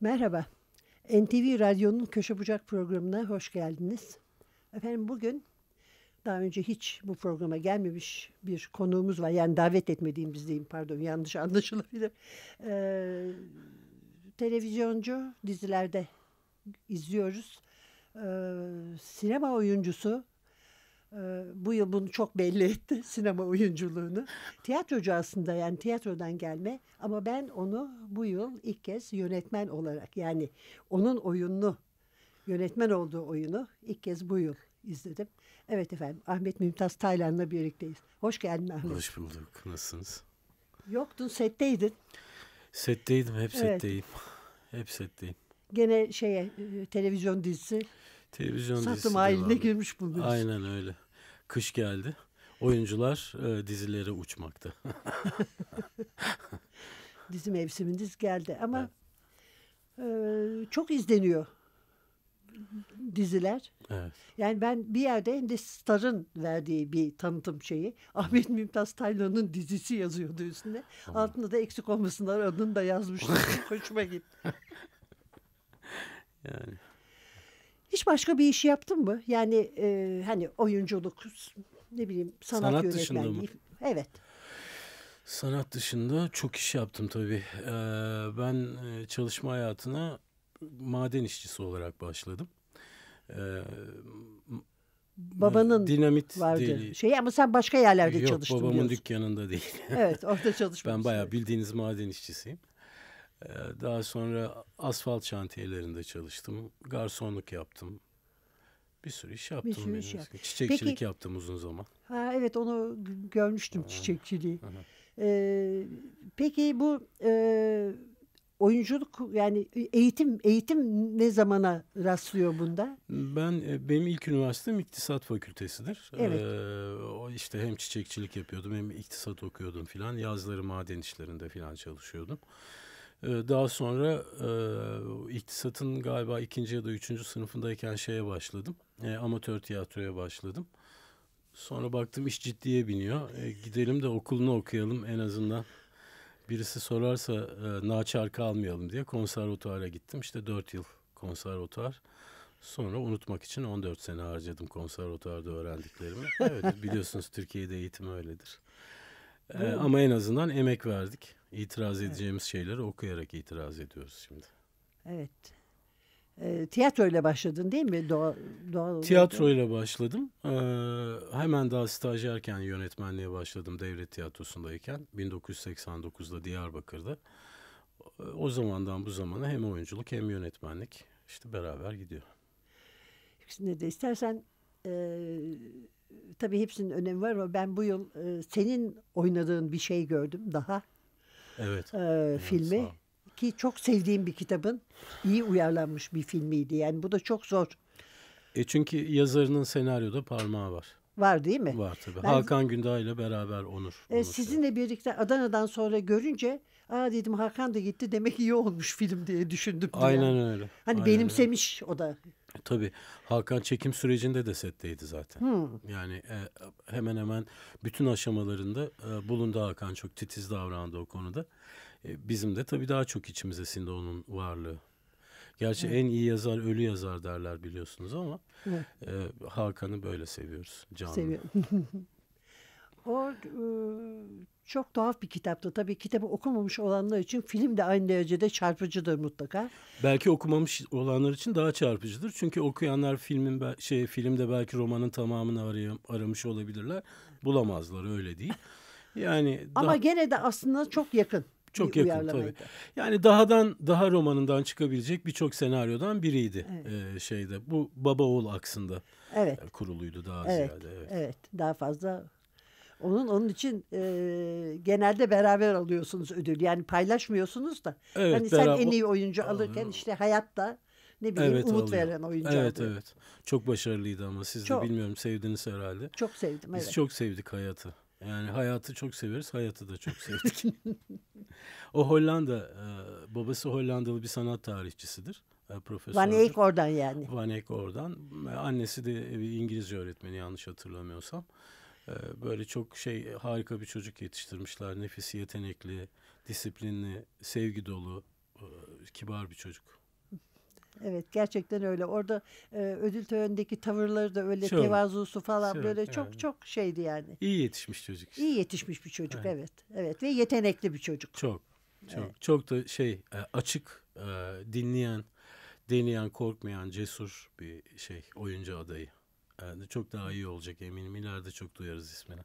Merhaba. NTV Radyo'nun Köşe Bucak programına hoş geldiniz. Efendim bugün daha önce hiç bu programa gelmemiş bir konuğumuz var. Yani davet etmediğimiz diyeyim pardon yanlış anlaşılabilir. Ee, televizyoncu dizilerde izliyoruz. Ee, sinema oyuncusu ee, bu yıl bunu çok belli etti sinema oyunculuğunu. Tiyatrocu aslında yani tiyatrodan gelme ama ben onu bu yıl ilk kez yönetmen olarak yani onun oyununu yönetmen olduğu oyunu ilk kez bu yıl izledim. Evet efendim Ahmet Mümtaz Taylan'la birlikteyiz. Hoş geldin Ahmet. Hoş bulduk. Nasılsınız? Yoktun setteydin. Setteydim hep evet. setteyim. Hep setteyim. Gene şeye e, televizyon dizisi. Televizyon Satım dizisi. Satım haline girmiş bulunuyoruz. Aynen öyle. Kış geldi. Oyuncular e, dizilere uçmakta. Dizi mevsiminiz geldi ama evet. e, çok izleniyor diziler. Evet. Yani ben bir yerde hem de Star'ın verdiği bir tanıtım şeyi. Ahmet Mümtaz Taylan'ın dizisi yazıyordu üstünde. Altında da eksik olmasınlar adını da yazmışlar. Hoşuma gitti. başka bir iş yaptın mı? Yani e, hani oyunculuk, ne bileyim sanat, sanat Dışında mı? Evet. Sanat dışında çok iş yaptım tabii. Ee, ben e, çalışma hayatına maden işçisi olarak başladım. Ee, Babanın dinamit vardı. Değil. Şey ama sen başka yerlerde Yok, çalıştın. Yok babamın diyorsun. dükkanında değil. evet orada çalışmışsın. Ben bayağı bildiğiniz maden işçisiyim. Ee, daha sonra asfalt şantiyelerinde çalıştım. Garsonluk yaptım. Bir sürü iş yaptım. Bir sürü iş yap. Çiçekçilik Peki, yaptım uzun zaman. Ha, evet onu görmüştüm çiçekçiliği. Ee, peki bu e, oyunculuk yani eğitim eğitim ne zamana rastlıyor bunda? Ben e, benim ilk üniversitem iktisat fakültesidir. Evet. Ee, işte hem çiçekçilik yapıyordum hem iktisat okuyordum filan. Yazları maden işlerinde filan çalışıyordum. Ee, daha sonra e, iktisatın galiba ikinci ya da üçüncü sınıfındayken şeye başladım. E, amatör tiyatroya başladım. Sonra baktım iş ciddiye biniyor. E, gidelim de okulunu okuyalım en azından. Birisi sorarsa e, naçar kalmayalım diye konservatuara gittim. İşte dört yıl konservatuar. Sonra unutmak için 14 sene harcadım konservatuarda öğrendiklerimi. Evet biliyorsunuz Türkiye'de eğitim öyledir. Ee, ama en azından emek verdik. İtiraz edeceğimiz evet. şeyleri okuyarak itiraz ediyoruz şimdi. Evet. Ee, tiyatroyla başladın değil mi? doğal doğal Tiyatroyla başladım. Ee, hemen daha stajyerken yönetmenliğe başladım devlet tiyatrosundayken. 1989'da Diyarbakır'da. O zamandan bu zamana hem oyunculuk hem yönetmenlik işte beraber gidiyor. İkisinde de istersen e, Tabii hepsinin önemi var ama ben bu yıl e, senin oynadığın bir şey gördüm daha. Evet. E, evet filmi ki çok sevdiğim bir kitabın iyi uyarlanmış bir filmiydi. Yani bu da çok zor. E çünkü yazarının senaryoda parmağı var. Var değil mi? Var tabii. Ben, Hakan Günday ile beraber Onur. E, sizinle birlikte Adana'dan sonra görünce aa dedim Hakan da gitti demek iyi olmuş film diye düşündüm. Aynen yani. öyle. Hani Aynen benimsemiş öyle. o da Tabii Hakan çekim sürecinde de setteydi zaten. Hmm. Yani e, hemen hemen bütün aşamalarında e, bulundu Hakan çok titiz davrandı o konuda. E, bizim de tabii daha çok içimize sindi onun varlığı. Gerçi evet. en iyi yazar ölü yazar derler biliyorsunuz ama evet. e, Hakan'ı böyle seviyoruz canlı. Seviyorum. O e, çok tuhaf bir kitaptı. Tabii kitabı okumamış olanlar için film de aynı derecede çarpıcıdır mutlaka. Belki okumamış olanlar için daha çarpıcıdır. Çünkü okuyanlar filmin şey filmde belki romanın tamamını arayam, aramış olabilirler. Bulamazlar öyle değil. Yani Ama daha... gene de aslında çok yakın. Çok yakın tabii. Yani dahadan daha romanından çıkabilecek birçok senaryodan biriydi evet. e, şeyde. Bu baba oğul aksında evet. E, kuruluydu daha evet. ziyade. Evet. evet. Daha fazla onun onun için e, genelde beraber alıyorsunuz ödül. Yani paylaşmıyorsunuz da. Evet, hani sen en iyi oyuncu alırken işte hayatta ne bileyim evet, umut alıyor. veren oyuncu Evet alıyor. evet. Çok başarılıydı ama siz çok. de bilmiyorum sevdiniz herhalde. Çok sevdim evet. Biz çok sevdik hayatı. Yani hayatı çok severiz, hayatı da çok sevdik. o Hollanda, babası Hollandalı bir sanat tarihçisidir. profesör. Van Eyck oradan yani. Van Eyck oradan. Annesi de bir İngilizce öğretmeni yanlış hatırlamıyorsam. Ee, böyle çok şey harika bir çocuk yetiştirmişler. Nefis, yetenekli, disiplinli, sevgi dolu, e, kibar bir çocuk. Evet gerçekten öyle. Orada e, ödül törenindeki tavırları da öyle çok, tevazusu falan çok, böyle çok yani. çok şeydi yani. İyi yetişmiş çocuk. Işte. İyi yetişmiş bir çocuk evet. evet. Evet ve yetenekli bir çocuk. Çok. Çok evet. çok da şey e, açık, e, dinleyen, deneyen, korkmayan, cesur bir şey oyuncu adayı. Yani çok daha iyi olacak eminim. İleride çok duyarız ismini.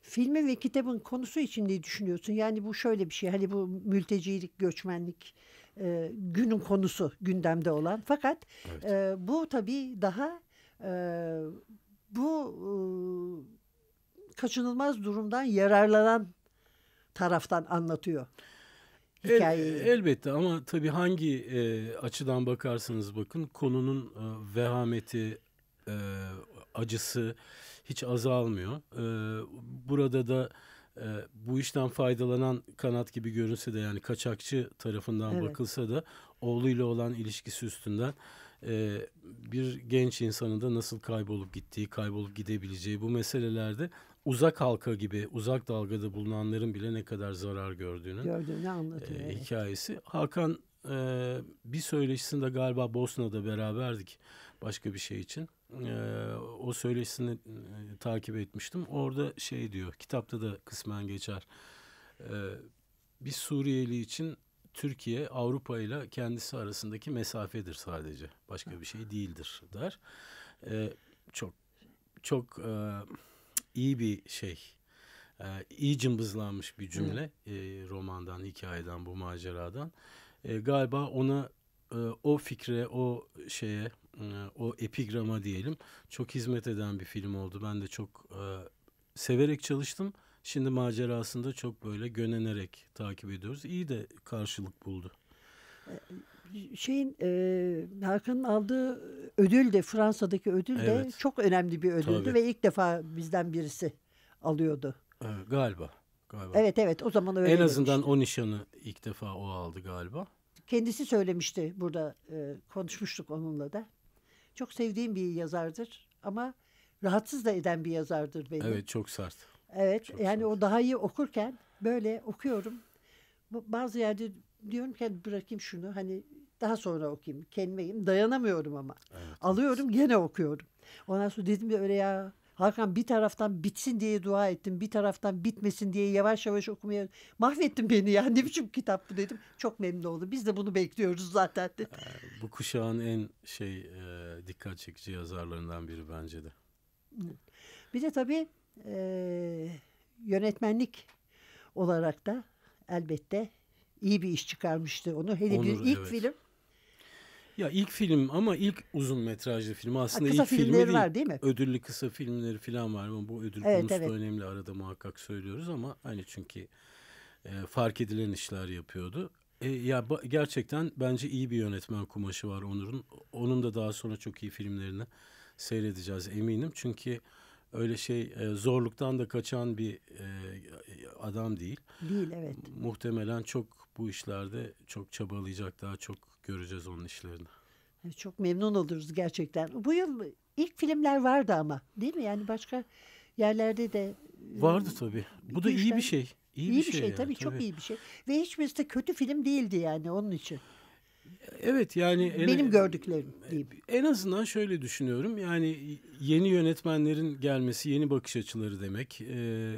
Filmi ve kitabın konusu için ne düşünüyorsun? Yani bu şöyle bir şey. Hani bu mültecilik, göçmenlik e, günün konusu gündemde olan. Fakat evet. e, bu tabii daha e, bu e, kaçınılmaz durumdan yararlanan taraftan anlatıyor hikayeyi. El, elbette ama tabii hangi e, açıdan bakarsanız bakın konunun e, vehameti, e, acısı hiç azalmıyor. E, burada da e, bu işten faydalanan kanat gibi görünse de yani kaçakçı tarafından evet. bakılsa da oğluyla olan ilişkisi üstünden e, bir genç insanın da nasıl kaybolup gittiği, kaybolup gidebileceği bu meselelerde uzak halka gibi uzak dalgada bulunanların bile ne kadar zarar gördüğünün gördüğünü anlatıyor. E, evet. Hikayesi. Hakan e, bir söyleşisinde galiba Bosna'da beraberdik başka bir şey için. E, o söyleşisini e, takip etmiştim. Orada şey diyor kitapta da kısmen geçer. E, bir Suriyeli için Türkiye Avrupa ile kendisi arasındaki mesafedir sadece. Başka bir şey değildir der. E, çok çok e, iyi bir şey. E, iyi cımbızlanmış bir cümle e, romandan, hikayeden, bu maceradan. E, galiba ona e, o fikre, o şeye, e, o epigrama diyelim çok hizmet eden bir film oldu. Ben de çok e, severek çalıştım. Şimdi macerasında çok böyle gönenerek takip ediyoruz. İyi de karşılık buldu. E, şeyin e, Hakan'ın aldığı ödül de Fransa'daki ödül de evet. çok önemli bir ödüldü Tabii. ve ilk defa bizden birisi alıyordu. Evet, galiba. Galiba. Evet evet o zaman öyle. En azından demişti. o nişanı ilk defa o aldı galiba. Kendisi söylemişti burada e, konuşmuştuk onunla da. Çok sevdiğim bir yazardır ama rahatsız da eden bir yazardır benim. Evet çok sert. Evet çok yani sert. o daha iyi okurken böyle okuyorum. Bazı yerde diyorum ki bırakayım şunu hani daha sonra okuyayım. Kelimeyi dayanamıyorum ama. Evet, Alıyorum evet. gene okuyorum. Ondan sonra dedim ya öyle ya Hakan bir taraftan bitsin diye dua ettim. Bir taraftan bitmesin diye yavaş yavaş okumaya mahvettin beni ya. Ne biçim kitap bu dedim. Çok memnun oldum. Biz de bunu bekliyoruz zaten. Dedi. Ee, bu kuşağın en şey e, dikkat çekici yazarlarından biri bence de. Bir de tabii e, yönetmenlik olarak da elbette iyi bir iş çıkarmıştı onu. Hele Onur, bir ilk evet. film ya ilk film ama ilk uzun metrajlı film aslında ha, kısa ilk filmleri filmi değil, var değil mi? Ödüllü kısa filmleri falan var ama bu ödül evet, konusu evet. da önemli arada muhakkak söylüyoruz ama hani çünkü e, fark edilen işler yapıyordu. E, ya gerçekten bence iyi bir yönetmen kumaşı var Onur'un. Onun da daha sonra çok iyi filmlerini seyredeceğiz eminim. Çünkü öyle şey e, zorluktan da kaçan bir e, adam değil. Değil evet. Muhtemelen çok bu işlerde çok çabalayacak daha çok göreceğiz onun işlerini. Hani çok memnun oluruz gerçekten. Bu yıl ilk filmler vardı ama değil mi? Yani başka yerlerde de e, vardı tabii. Bu da iyi bir şey. İyi, iyi bir şey, şey yani, tabii, tabii çok iyi bir şey. Ve hiçbirisi de kötü film değildi yani onun için. Evet yani en, benim e, gördüklerim diyeyim. En azından şöyle düşünüyorum. Yani yeni yönetmenlerin gelmesi, yeni bakış açıları demek. Ee,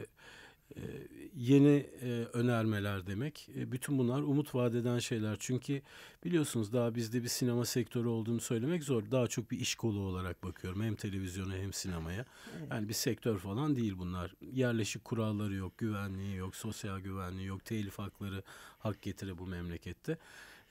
ee, yeni e, önermeler demek. E, bütün bunlar umut vadeden şeyler. Çünkü biliyorsunuz daha bizde bir sinema sektörü olduğunu söylemek zor. Daha çok bir iş kolu olarak bakıyorum. Hem televizyona hem sinemaya. Yani bir sektör falan değil bunlar. Yerleşik kuralları yok, güvenliği yok, sosyal güvenliği yok, telif hakları hak getire bu memlekette.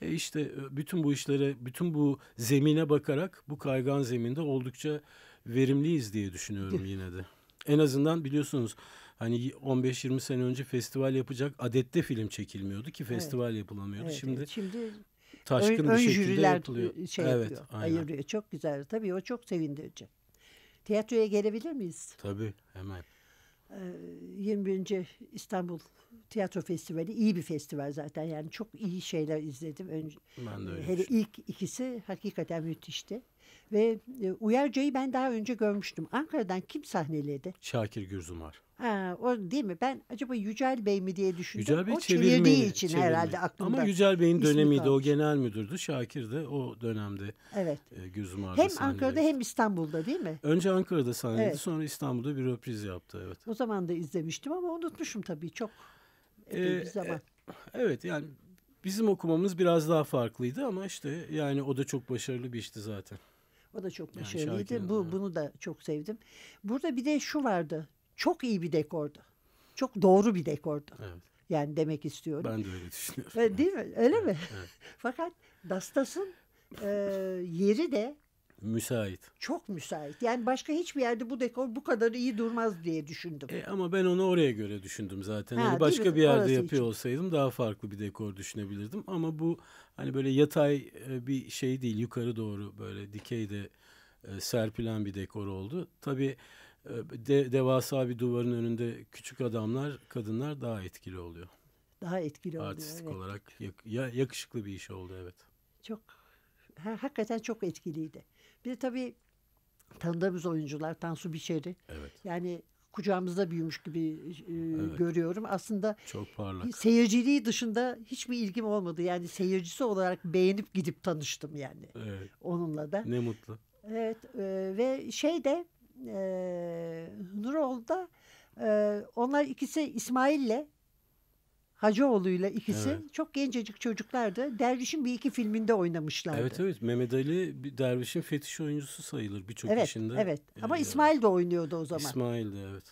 E işte e, bütün bu işlere, bütün bu zemine bakarak bu kaygan zeminde oldukça verimliyiz diye düşünüyorum yine de. En azından biliyorsunuz hani 15-20 sene önce festival yapacak adette film çekilmiyordu ki festival evet. yapılamıyordu. Evet, şimdi, şimdi taşkın ön, bir şekilde yapılıyor. Şey evet, yapıyor, aynen. ayırıyor. Çok güzel. Tabii o çok sevindirici. Tiyatroya gelebilir miyiz? Tabii hemen. 21. Ee, İstanbul Tiyatro Festivali iyi bir festival zaten. Yani çok iyi şeyler izledim. Önce, ben de öyle Hele ilk ikisi hakikaten müthişti. Ve e, Uyarca'yı ben daha önce görmüştüm. Ankara'dan kim sahneledi? Şakir Gürzumar. Ha, o değil mi? Ben acaba Yücel Bey mi diye düşündüm. Yücel Bey o çevirdiği için çevirmeni. herhalde aklımda. Ama Yücel Bey'in dönemiydi. Kalmış. O genel müdürdü. Şakir de o dönemde evet. e, Gürzumar'da Hem sahneledi. Ankara'da hem İstanbul'da değil mi? Önce Ankara'da sahneledi. Evet. Sonra İstanbul'da bir röpriz yaptı. Evet. O zaman da izlemiştim ama unutmuşum tabii. Çok e, epey ee, bir zaman. E, evet yani bizim okumamız biraz daha farklıydı ama işte yani o da çok başarılı bir işti zaten. O da çok başarılıydı. Yani Bu, bunu da çok sevdim. Burada bir de şu vardı. Çok iyi bir dekordu. Çok doğru bir dekordu. Evet. Yani demek istiyorum. Ben de öyle düşünüyorum. E, değil mi? Öyle mi? Evet. Fakat Dastas'ın e, yeri de Müsait. Çok müsait. Yani başka hiçbir yerde bu dekor bu kadar iyi durmaz diye düşündüm. E, ama ben onu oraya göre düşündüm zaten. Ha, hani başka bir yerde Orası yapıyor için. olsaydım daha farklı bir dekor düşünebilirdim. Ama bu hani böyle yatay e, bir şey değil. Yukarı doğru böyle dikeyde e, serpilen bir dekor oldu. Tabii e, de, devasa bir duvarın önünde küçük adamlar, kadınlar daha etkili oluyor. Daha etkili oluyor. Artistik evet. olarak yakışıklı bir iş oldu evet. Çok hakikaten çok etkiliydi. Bir de tabii tanıdığımız oyuncular Tansu Biçeri. Evet. Yani kucağımızda büyümüş gibi e, evet. görüyorum. Aslında çok parlak. Seyirciliği dışında hiçbir ilgim olmadı. Yani seyircisi olarak beğenip gidip tanıştım yani. Evet. Onunla da. Ne mutlu. Evet e, ve şey de e, Nurol da e, onlar ikisi İsmail'le Hacıoğlu ile ikisi evet. çok gencecik çocuklardı. Derviş'in bir iki filminde oynamışlardı. Evet evet Mehmet Ali bir Derviş'in fetiş oyuncusu sayılır birçok evet, işinde. Evet evet ama İsmail de oynuyordu o zaman. İsmail de evet.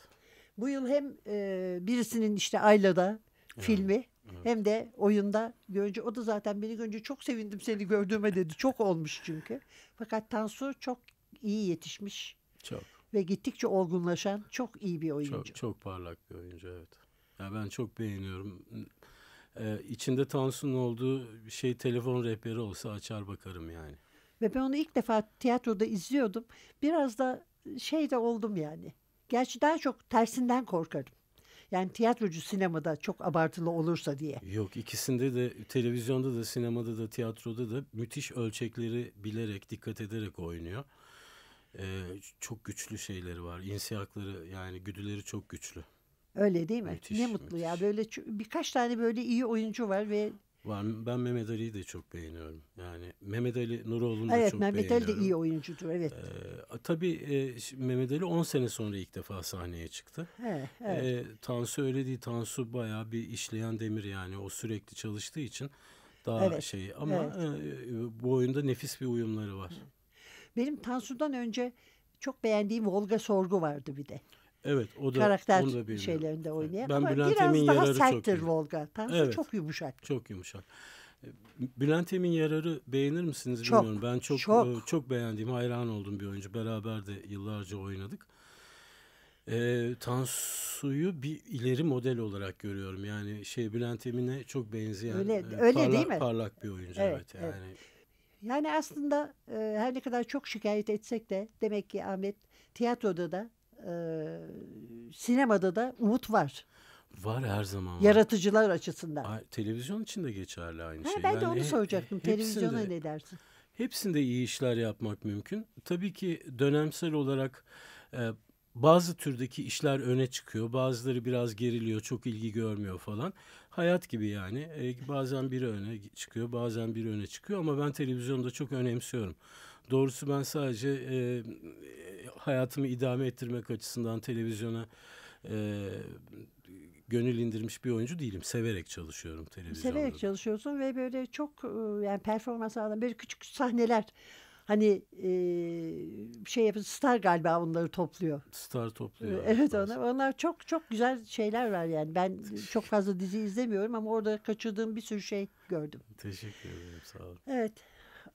Bu yıl hem e, birisinin işte Ayla'da evet. filmi Evet. Hem de oyunda görünce o da zaten beni görünce çok sevindim seni gördüğüme dedi. Çok olmuş çünkü. Fakat Tansu çok iyi yetişmiş. Çok. Ve gittikçe olgunlaşan çok iyi bir oyuncu. Çok, çok parlak bir oyuncu evet. Yani ben çok beğeniyorum. Ee, içinde Tansu'nun olduğu şey telefon rehberi olsa açar bakarım yani. Ve ben onu ilk defa tiyatroda izliyordum. Biraz da şey de oldum yani. Gerçi daha çok tersinden korkarım. Yani tiyatrocu sinemada çok abartılı olursa diye. Yok ikisinde de televizyonda da sinemada da tiyatroda da müthiş ölçekleri bilerek dikkat ederek oynuyor. Ee, çok güçlü şeyleri var. İnsiyakları yani güdüleri çok güçlü. Öyle değil mi? Müthiş, ne mutlu müthiş. ya. Böyle birkaç tane böyle iyi oyuncu var ve Var. Ben Mehmet Ali'yi de çok beğeniyorum. Yani Mehmet Ali Nuroğlu'nu evet, da çok Mehmet beğeniyorum. Evet Mehmet Ali de iyi oyuncudur evet. Ee, tabii e, Mehmet Ali 10 sene sonra ilk defa sahneye çıktı. He, evet. Ee, Tansu öyle değil. Tansu bayağı bir işleyen demir yani. O sürekli çalıştığı için daha evet, şey. Ama evet. e, bu oyunda nefis bir uyumları var. Benim Tansu'dan önce çok beğendiğim Volga Sorgu vardı bir de. Evet o da karakter onu da şeylerinde oynayan ben ama Bülent biraz Emin daha serttir çok Volga. Tansu evet, çok yumuşak. Çok yumuşak. Ee, Bülent Emin Yarar'ı beğenir misiniz çok, bilmiyorum. Ben çok, çok e, çok beğendiğim, hayran olduğum bir oyuncu. Beraber de yıllarca oynadık. E, Tansu'yu bir ileri model olarak görüyorum. Yani şey Bülent Emin'e çok benzeyen öyle, e, öyle parlak, değil mi? parlak bir oyuncu. Evet, evet, yani. evet. Yani aslında e, her ne kadar çok şikayet etsek de demek ki Ahmet tiyatroda da e, sinemada da umut var. Var her zaman. Var. Yaratıcılar açısından. A, televizyon için de geçerli aynı ha, şey. Ben yani de onu he, soracaktım. He, Televizyona ne dersin? Hepsinde iyi işler yapmak mümkün. Tabii ki dönemsel olarak e, bazı türdeki işler öne çıkıyor. Bazıları biraz geriliyor, çok ilgi görmüyor falan. Hayat gibi yani. E, bazen biri öne çıkıyor, bazen biri öne çıkıyor ama ben televizyonda çok önemsiyorum. Doğrusu ben sadece e, hayatımı idame ettirmek açısından televizyona e, gönül indirmiş bir oyuncu değilim. Severek çalışıyorum televizyonda. Severek çalışıyorsun ve böyle çok e, yani performans alan böyle küçük sahneler hani e, şey yapın Star galiba onları topluyor. Star topluyor. Evet ona. onlar çok çok güzel şeyler var yani. Ben çok fazla dizi izlemiyorum ama orada kaçırdığım bir sürü şey gördüm. Teşekkür ederim sağ olun. Evet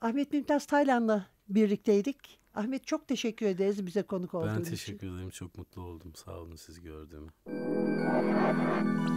Ahmet Mümtaz Taylan'la birlikteydik. Ahmet çok teşekkür ederiz bize konuk olduğunuz için. Ben teşekkür ederim. Çok mutlu oldum. Sağ olun siz gördüğüme.